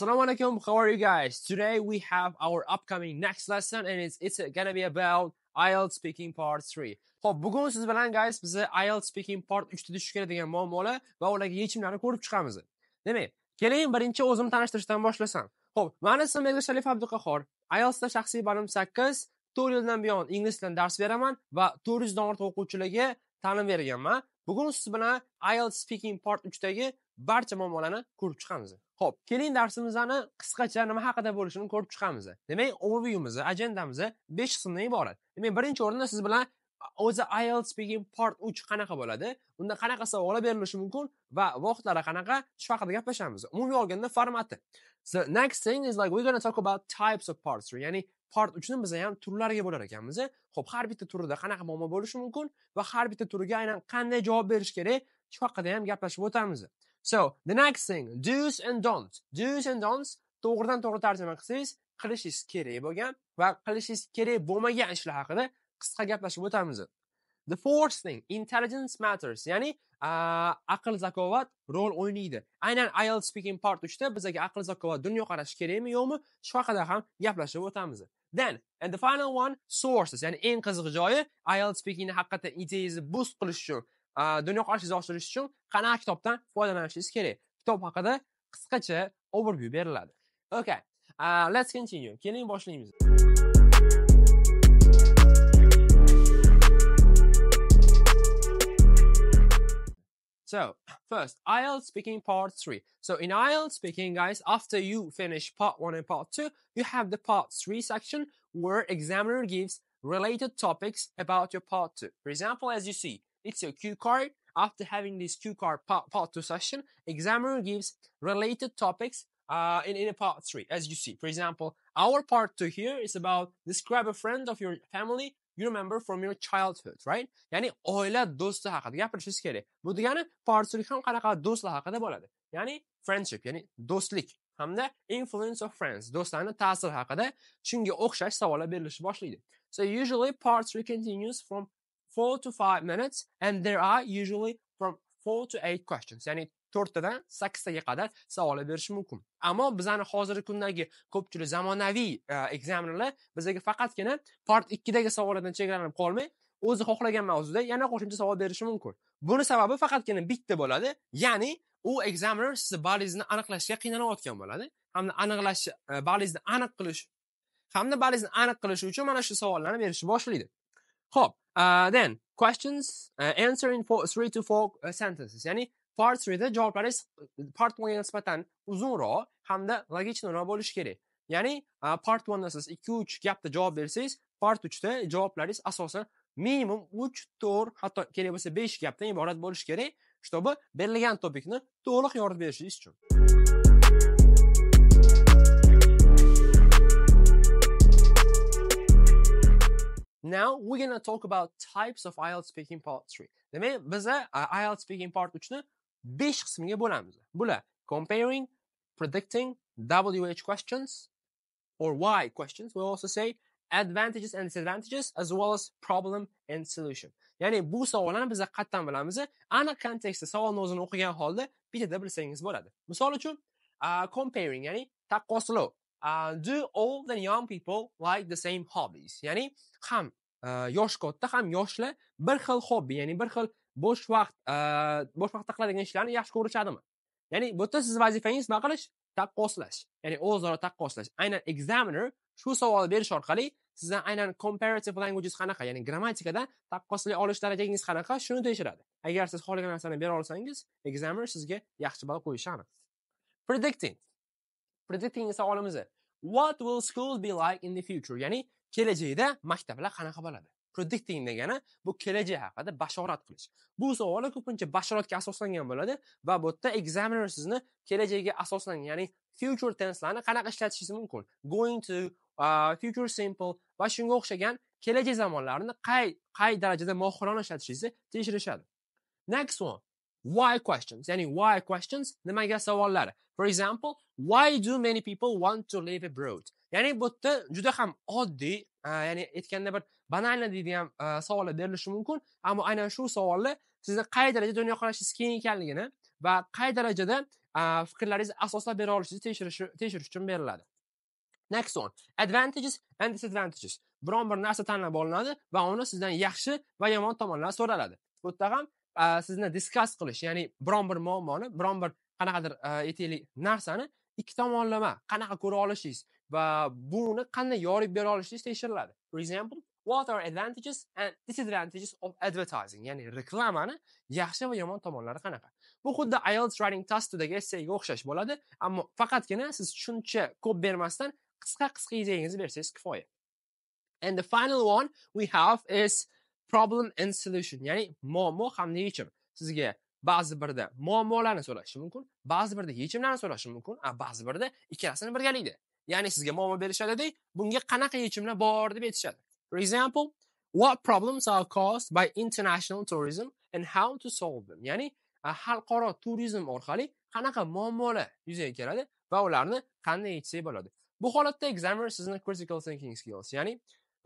Assalamu alaikum, how are you guys? Today we have our upcoming next lesson and it's, it's gonna be about IELTS speaking part 3. Xo'p, bugun siz bilan guys biz IELTS speaking part 3 da duch keladigan muammolar va ularga yechimlarni ko'rib chiqamiz. Demak, keling birinchi o'zimni tanishtirishdan boshlasam. Xo'p, meni ismim Ergash Sharif IELTS IELTSda shaxsiy ballim 8, 4 yildan buyon ingliz tilini dars beraman va 400 dan ortiq o'quvchilarga ta'lim berganman. Bugun siz bilan IELTS speaking part 3 dagi barcha muammolarni ko'rib chiqamiz. Xo'p, keling darsimizni qisqacha nima haqida bo'lishini ko'rib chiqamiz. Demak, overviewimiz, ajendamiz 5 qismdan iborat. Demak, birinchi o'rinda siz bilan o'zi IELTS speaking part 3 qanaqa bo'ladi? Unda qanaqa savollar berilishi mumkin va vaqtlari qanaqa? Shu haqida gaplashamiz. Umumiy olganda formati. So next thing is like we're going to talk about types of parts. Ya'ni part 3 ni biz ham turlariga bo'lar ekanmiz. Xo'p, har bitta turida qanaqa muammo bo'lishi mumkin va har bitta turiga aynan qanday javob berish kerak? Shu haqida ham gaplashib o'tamiz. So, the next thing, do's and don'ts. Do's and don'ts to'g'ridan to'g'ri tarjima qilsangiz, qilishingiz kerak bo'lgan va qilishingiz kerak bo'lmagan ishlar haqida qisqa gaplashib o'tamiz. The fourth thing, intelligence matters, ya'ni aql zakovat rol o'ynaydi. Aynan IELTS speaking part 3 da bizga aql zakovat dunyoqarashi kerakmi yo'qmi, shu haqida ham gaplashib o'tamiz. Then, and the final one, sources, ya'ni eng qiziq joyi IELTS speakingni haqiqatan ideyangizni boost qilish uchun dunyo qarash solishtirish uchun qanaqa kitobdan foydalanishingiz kerak kitob haqida qisqacha overview beriladi okay uh, let's continue keling boshlaymiz So, first, IELTS speaking part three. So, in IELTS speaking, guys, after you finish part one and part two, you have the part three section where examiner gives related topics about your part two. For example, as you see, it's your cue card. After having this cue card part, part two session, examiner gives related topics uh, in, in a part three, as you see. For example, our part two here is about describe a friend of your family you remember from your childhood, right? Ya'ni oila do'sti haqida gapirishimiz kerak. Bu degani part three ham qanaqa do'stlar haqida bo'ladi. Ya'ni friendship, ya'ni do'stlik hamda influence of friends, do'stlarning ta'siri haqida shunga o'xshash savollar berilishi boshlaydi. So usually part three continues from four to five minutes and there are usually from four to eight questions ya'ni to'rttadan sakkiztaga qadar savol berish mumkin ammo bizani hozirgi kundagi ko'pchilik zamonaviy ekzamenlar bizaga faqatgina part ikkidagi savollardan cheklanib qolmay o'zi xohlagan mavzuda yana qo'shimcha savol berishi mumkin buni sababi faqatgina bitta bo'ladi ya'ni u ekzamener sizni balingizni aniqlashga qiynalayotgan bo'ladi hamda aniqlash e, balingizni aniq qilish hamda balingizni aniq qilish uchun mana shu savollarni berishni boshlaydi ho'p Uh, then questions uh, answering for three to four uh, sentences ya'ni part 3da javoblaringiz part 1ga nisbatan uzunroq hamda logichniroq bo'lishi kerak ya'ni uh, part 1da siz 2-3 gapda javob bersangiz part 3da javoblaringiz asosan minimum 3-4 hatto kerak bo'lsa 5 gapdan iborat bo'lishi kerak чтобы berilgan topikni to'liq yoritib berishingiz uchun Now we're gonna talk about types of IELTS speaking part 3. Demak, biza IELTS speaking part 3 ni 5 qismiga bo'lamiz. Bular comparing, predicting, WH questions or why questions. We also say advantages and disadvantages as well as problem and solution. Ya'ni bu savollarni biz qatdan bilamiz. Aniq kontekstda savolni o'zini o'qigan holda bitada bilsangiz bo'ladi. Misol uchun, uh, comparing ya'ni taqqoslov uh, do old and young people like the same hobbies ya'ni ham uh, yosh katta ham yoshlar bir xil hobbi ya'ni bir xil bo'sh vaqt uh, bo'sh vaqtda qiladigan ishlarni yaxshi ko'rishadimi ya'ni bu yerda siz vazifangiz nima qilish taqqoslash ya'ni o'zaro taqqoslash aynan examiner shu savol berish orqali sizni aynan comparative languages qanaqa ya'ni grammatikada taqqoslay olish darajangiz qanaqa shuni tekshiradi agar siz xohlagan narsani bera olsangiz examiner sizga yaxshi ball qo'yishi aniq predicting predicting savolimiz What will school be like in the future? Ya'ni kelajakda maktablar qanaqa bo'ladi? Predicting degani bu kelajak haqida bashorat qilish. Bu savollar ko'pincha bashoratga asoslangan bo'ladi va bu yerda examiner sizni kelajakka asoslangan, ya'ni future tenselarni qanaqa ishlatishingiz mumkin? Going to, uh, future simple va shunga o'xshagan kelajak zamonlarini qay qay darajada mohirona ishlatishingizni tekshirishadi. Next one. why questions, Any why questions nimaga savollar. For example, why do many people want to live abroad? Ya'ni bu yerda juda ham oddiy, e, ya'ni aytganda bir banalni deydigan e, savollar berilishi mumkin, ammo aynan shu savollar sizni qay darajada dunyoqarashingiz keng ekanligini va qay darajada e, fikrlaringizni asoslab bera olishingizni tekshirish uchun beriladi. Next one, advantages and disadvantages. Biron bir narsa tanlab olinadi va uni sizdan yaxshi va yomon tomonlari so'raladi. Bu yerda ham sizni diskas qilish ya'ni biron bir muammoni biron bir qanaqadir aytaylik narsani ikki tomonlama qanaqa ko'ra olishingiz va buni qanday yorib bera olishingiz tekshiriladi for example what are advantages and disadvantages of advertising ya'ni reklamani yaxshi va yomon tomonlari qanaqa bu xuddi IELTS writing task to'dagi o'xshash bo'ladi ammo faqatgina siz tushuncha ko'p bermasdan qisqa qisqa ideyangizni bersangiz kifoya and the final one we have is problem and solution ya'ni muammo hamda yechim sizga ba'zi birda muammolarni so'rashi mumkin ba'zi birda yechimlarni so'rashi mumkin a ba'zi birda ikkalasini birgalikda ya'ni sizga muammo berishadida bunga qanaqa yechimlar bor deb aytishadi for example what problems are caused by international tourism and how to solve them ya'ni xalqaro turizm orqali qanaqa muammolar yuzaga keladi va ularni qanday yechsak bo'ladi bu holatda examiner sizni critical thinking skills ya'ni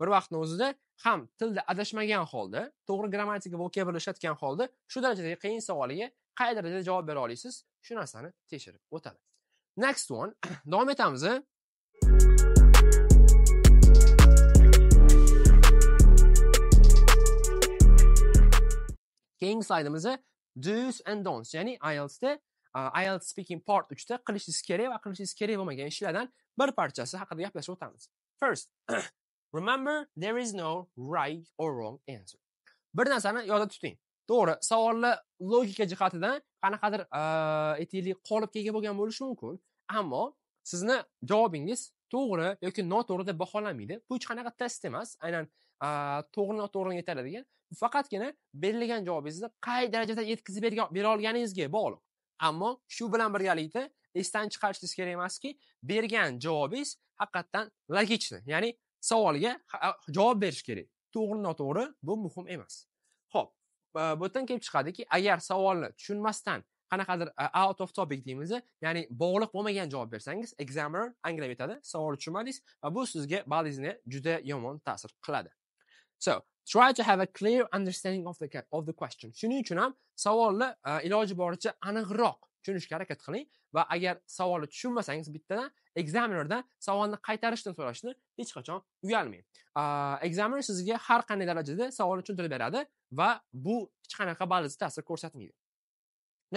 bir vaqtni o'zida ham tilda adashmagan holda to'g'ri grammatika vokabul ishlatgan holda shu darajadagi qiyin savolga qay darajada javob bera olasiz shu narsani tekshirib o'tadi next one davom etamiz keyingi slaydimiz do's and don'ts ya'ni ielsda uh, ielts speaking part uchda qilishingiz kerak va qilishingiz kerak bo'lmagan ishlardan bir parchasi haqida gaplashib o'tamiz first Remember, there is no right or wrong answer. Bir narsani yodda tuting. To'g'ri, savollar logika jihatidan qanaqadir aytaylik qolipga ega bo'lgan bo'lishi mumkin, ammo sizni javobingiz to'g'ri yoki noto'g'ri deb baholanmaydi. Bu hech qanaqa test emas, aynan to'g'ri noto'g'rini aytiladigan, faqatgina berilgan javobingizni qay darajada yetkazib bera olganingizga bog'liq. Ammo shu bilan birgalikda esdan chiqarishingiz kerak emaski, bergan javobingiz haqiqatdan logichni, ya'ni savolga javob berish kerak to'g'ri noto'g'ri bu muhim emas ho'p bu yerdan kelib chiqadiki agar savolni tushunmasdan qanaqadir out of topic deymiz ya'ni bog'liq bo'lmagan javob bersangiz examiner anglab yetadi savolni tushunmadingiz va bu sizga ballingizni juda yomon ta'sir qiladi so try to have a clear understanding of the of the question shuning uchun ham savolni iloji boricha aniqroq tushunishga harakat qiling va agar savolni tushunmasangiz bittadan examinerdan savolni qaytarishdan so'rashni hech qachon uyalmang examiner sizga har qanday darajada savolni tushuntirib beradi va bu hech qanaqa ba'zi ta'sir ko'rsatmaydi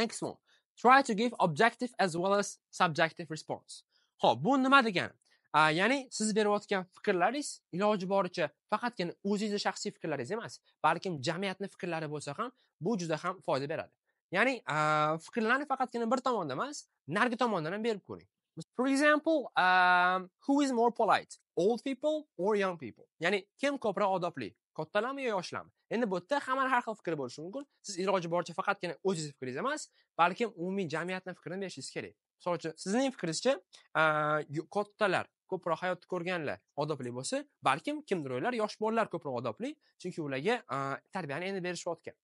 next one try to give objective as well as subjective response ho'p bu nima degani ya'ni siz berayotgan fikrlaringiz iloji boricha faqatgina o'zingizni shaxsiy fikrlaringiz emas balkim jamiyatni fikrlari bo'lsa ham bu juda ham foyda beradi ya'ni fikrlarni faqatgina bir tomonda emas narigi tomondan ham berib ko'ring for example um, who is more polite old people or young people ya'ni kim ko'proq odobli kattalarmi yo yoshlarmi endi bu yerda hammani har xil fikri bo'lishi mumkin siz iloji boricha faqatgina o'zingizni fikringiz emas balkim umumiy jamiyatni fikrini berishingiz kerak misol uchun sizning fikringizcha kattalar ko'proq hayotni ko'rganlar odobli bo'lsa balkim kimdir o'ylar yosh bolalar ko'proq odobli chunki ularga tarbiyani endi berishayotgan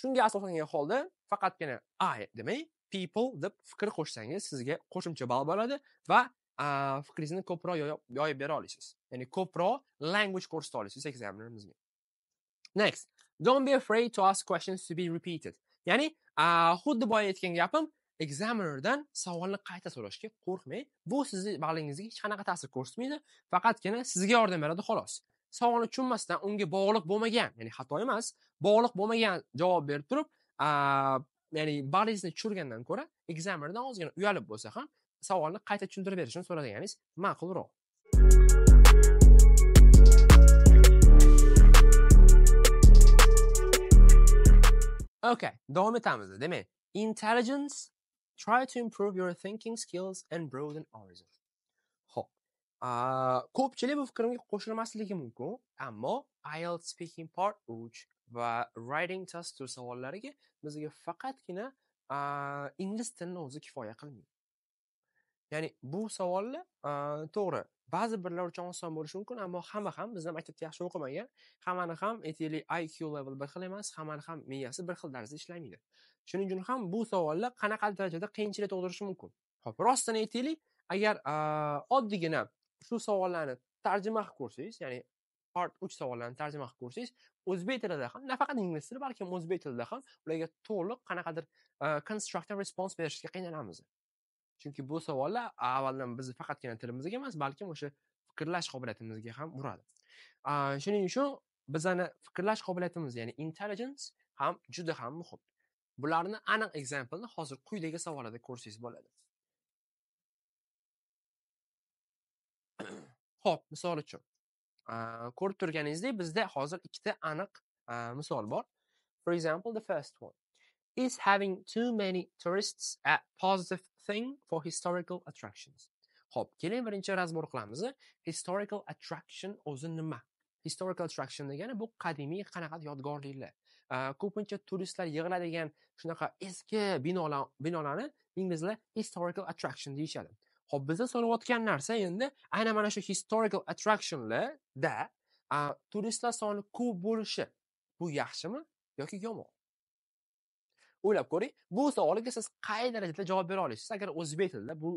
shunga asoslangan holda faqatgina i demay people deb fikr qo'shsangiz sizga qo'shimcha ball bo'ladi va fikringizni ko'proq yoyib bera olasiz ya'ni ko'proq language ko'rsata olasiz examinerimizga next don't be afraid to ask questions to be repeated ya'ni xuddi boya aytgan gapim examinerdan savolni qayta so'rashga qo'rqmang bu sizni ballingizga hech qanaqa ta'sir ko'rsatmaydi faqatgina sizga yordam beradi xolos savolni tushunmasdan unga bog'liq bo'lmagan ya'ni xato emas bog'liq bo'lmagan javob berib turib ya'ni balingizni tushirgandan ko'ra ekzamendan ozgina uyalib bo'lsa ham savolni qayta tushuntirib berishini so'raganingiz ma'qulroq okay davom etamiz demak intelligence try to improve your thinking skills and broaden horizons ko'pchilik bu fikrimga qo'shilmasligi mumkin ammo IELTS speaking part 3 va writing test 2 savollariga bizga faqatgina ingliz tilini o'zi kifoya qilmaydi ya'ni bu savollar to'g'ri ba'zi birlar uchun oson bo'lishi mumkin ammo hamma ham bizda maktabda yaxshi o'qimagan hammani ham aytaylik iq level bir xil emas hammani ham miyasi bir xil tarzda ishlamaydi shuning uchun ham bu savollar qanaqa darajada qiyinchilik tug'dirishi mumkin hop rostini aytaylik agar oddiygina shu savollarni tarjima qilib ko'rsangiz ya'ni part uch savollarni tarjima qilib ko'rsangiz o'zbek tilida ham nafaqat ingliz tili balkim o'zbek tilida ham ularga to'liq qanaqadir e, constructive response berishga qiynalamiz chunki bu savollar avvaldan bizni faqatgina tilimizga emas balkim o'sha fikrlash qobiliyatimizga ham uradi shuning uchun bizani fikrlash qobiliyatimiz ya'ni intelligence ham juda ham muhim bularni aniq ekzampelni hozir quyidagi savollarda ko'rsangiz bo'ladi Xo'p, misol uchun, ko'rib turganingizdek, bizda hozir ikkita aniq misol bor. For example, the first one is having too many tourists a positive thing for historical attractions. ho'p keling birinchi razbor qilamiz. Historical attraction o'zi nima? Historical attraction degani bu qadimiy qanaqa yodgorliklar. Ko'pincha turistlar yig'iladigan shunaqa eski binolar binolarni inglizlar historical attraction deyishadi. hop biza so'rayotgan narsa endi aynan mana shu historical attractionlarda turistlar soni ko'p bo'lishi bu yaxshimi yoki yomon o'ylab ko'ring bu savolga siz qay darajada javob bera olasiz agar o'zbek tilida bu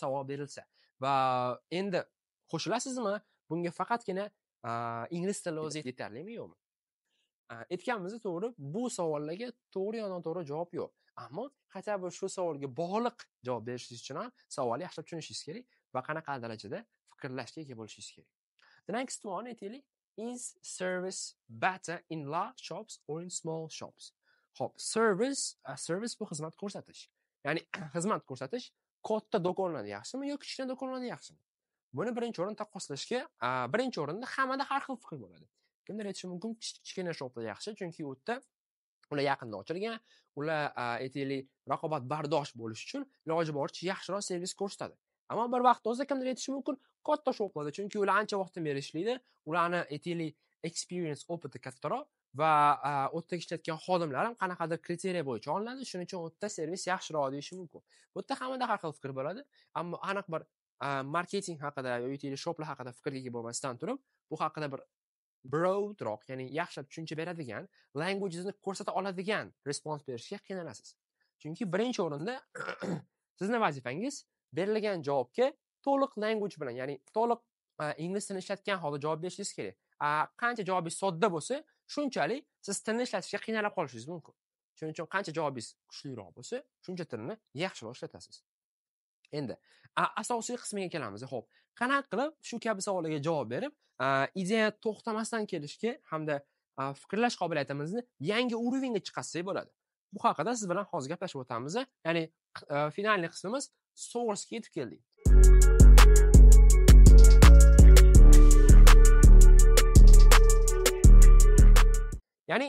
savol berilsa va endi qo'shilasizmi bunga faqatgina ingliz tili o'zi yetarlimi yo'qmi aytganimizdek to'g'ri bu savollarga to'g'ri yo noto'g'ri javob yo'q ammo хотя бы shu savolga bog'liq javob berishingiz uchun ham savolni yaxshilab tushunishingiz kerak va qanaqa darajada fikrlashga ega bo'lishingiz kerak the next one aytaylik is service better in large shops or in small shops ho'p service a service bu xizmat ko'rsatish ya'ni xizmat ko'rsatish katta do'konlarda yaxshimi yoki kichkina do'konlarda yaxshimi buni birinchi o'rinda taqqoslashga birinchi o'rinda hammada har xil fikr bo'ladi kimdir aytishi mumkin kichkina shopda yaxshi chunki u yerda ular yaqinda ochilgan ular aytaylik raqobatbardosh bo'lish uchun iloji boricha yaxshiroq servis ko'rsatadi ammo bir vaqtni o'zida kimdir aytishi mumkin katta ish bo'ladi chunki ular ancha vaqtdan beri ishlaydi ularni aytaylik experience opiti kattaroq va u yerda ishlayotgan xodimlar ham qanaqadir kriteriya bo'yicha olinadi shuning uchun u yerda servis yaxshiroq deyishi mumkin bu yerda hammada har xil fikr bo'ladi ammo aniq bir marketing haqida yoki shoplar haqida fikrga ega bo'lmasdan turib bu haqida bir broadroq ya'ni yaxshilab tushuncha beradigan languagesni ko'rsata oladigan respons berishga qiynalasiz chunki birinchi o'rinda sizni vazifangiz berilgan javobga to'liq language bilan ya'ni to'liq e, ingliz tilini ishlatgan holda javob berishingiz kerak qancha javobingiz sodda bo'lsa shunchalik siz tilni ishlatishga qiynalib qolishingiz mumkin shuning uchun qancha javobingiz kuchliroq bo'lsa shuncha tilni yaxshiroq ishlatasiz endi asosiy qismiga kelamiz ho'p qanaqa qilib shu kabi savollarga javob berib ideya to'xtamasdan kelishga hamda fikrlash qobiliyatimizni yangi уровеньga chiqarsak bo'ladi bu haqida siz bilan hozir gaplashib o'tamiz ya'ni finalniy qismimiz sourcega yetib keldik ya'ni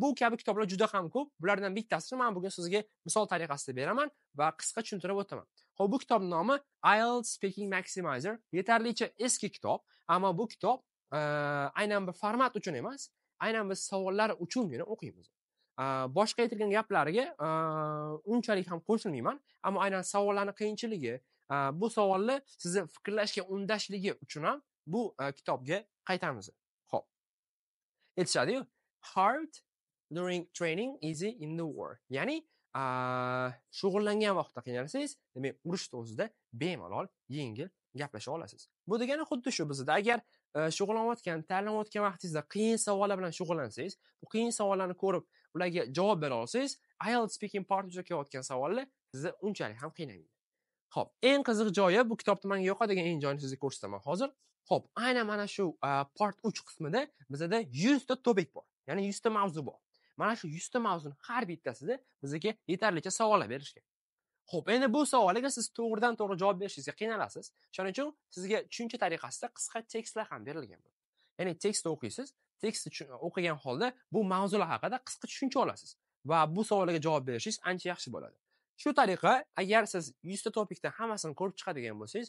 bu kabi kitoblar juda ham ko'p bulardan bittasini man bugun sizga misol tariqasida beraman va qisqa tushuntirib o'taman Xo'p, bu kitob nomi IELTS Speaking Maximizer. Yetarlicha eski kitob, ammo bu kitob aynan bir format uchun emas, aynan biz savollar uchungina o'qiymiz. Boshqa aytilgan gaplariga unchalik ham qo'shilmayman, ammo aynan savollarni qiyinchiligi, bu savolni sizni fikrlashga undashligi uchun ham bu kitobga qaytamiz. Xo'p. Aytishadi-yu, hard during training easy in the war. Ya'ni shug'ullangan vaqtda qiynalsangiz demak urushni o'zida bemalol yengil gaplasha olasiz bu degani xuddi shu bizda agar e, shug'ullanayotgan tanlanayotgan vaqtingizda qiyin savollar bilan shug'ullansangiz bu qiyin savollarni ko'rib ularga javob bera olsangiz ielts speaking part kelayotgan savollar sizni unchalik ham qiynamaydi ho'p eng qiziq joyi bu kitobni menga yoqadigan eng joyini sizga ko'rsataman hozir ho'p aynan mana shu e, part uch qismida bizada yuzta topik bor ya'ni yuzta mavzu bor mana shu yuzta mavzuni har bittasida bizga yetarlicha savollar berishgan ho'p endi bu savolga siz to'g'ridan to'g'ri javob berishingizga qiynalasiz shuning uchun sizga tushuncha tariqasida qisqa tekstlar ham berilgan ya'ni tekstni o'qiysiz tekstni o'qigan holda bu mavzular haqida qisqa tushuncha olasiz va bu savollarga javob berishingiz ancha yaxshi bo'ladi shu tariqa agar siz yuzta topikdan hammasini ko'rib chiqadigan bo'lsangiz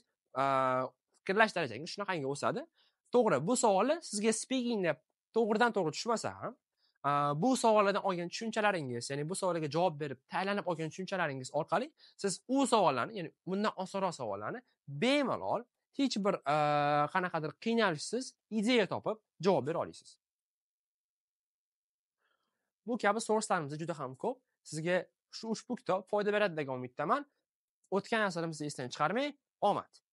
fikrlash darajangiz shunaqangi o'sadi to'g'ri bu savollar sizga spikingda to'g'ridan to'g'ri tushmasa ham bu savollardan olgan tushunchalaringiz ya'ni bu savollarga javob berib taylanib olgan tushunchalaringiz orqali siz u savollarni ya'ni bundan osonroq savollarni bemalol hech bir qanaqadir qiynalishsiz ideya topib javob bera olasiz bu kabi sorslarimiz juda ham ko'p sizga shu ushbu kitob foyda beradi degan umiddaman o'tgan asarimizni esdan chiqarmang omad